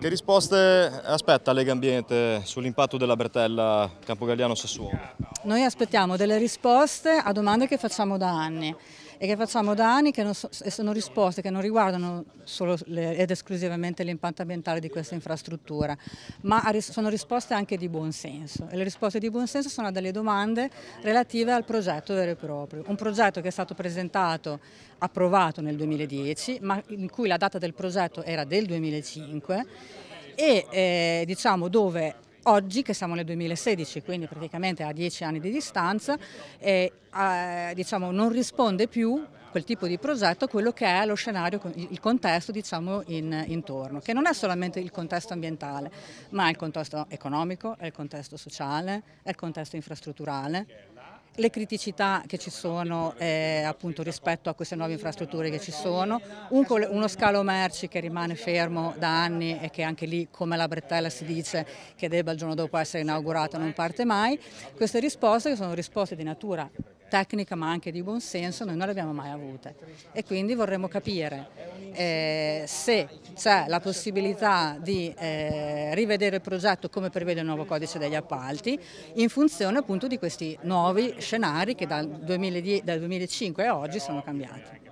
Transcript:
Che risposte aspetta Lega Ambiente sull'impatto della Bertella Campogalliano-Sassuolo? Noi aspettiamo delle risposte a domande che facciamo da anni e che facciamo da anni che so, sono risposte che non riguardano solo le, ed esclusivamente l'impatto ambientale di questa infrastruttura, ma a, sono risposte anche di buonsenso e le risposte di buon senso sono delle domande relative al progetto vero e proprio, un progetto che è stato presentato, approvato nel 2010, ma in cui la data del progetto era del 2005 e eh, diciamo dove Oggi, che siamo nel 2016, quindi praticamente a dieci anni di distanza, eh, eh, diciamo, non risponde più quel tipo di progetto a quello che è lo scenario, il contesto diciamo, in, intorno, che non è solamente il contesto ambientale, ma è il contesto economico, è il contesto sociale, è il contesto infrastrutturale le criticità che ci sono eh, appunto rispetto a queste nuove infrastrutture che ci sono, Un, uno scalo merci che rimane fermo da anni e che anche lì come la bretella si dice che debba il giorno dopo essere inaugurato non parte mai, queste risposte che sono risposte di natura tecnica ma anche di buonsenso noi non le abbiamo mai avute e quindi vorremmo capire eh, se c'è la possibilità di eh, rivedere il progetto come prevede il nuovo codice degli appalti in funzione appunto di questi nuovi scenari che dal, 2010, dal 2005 a oggi sono cambiati.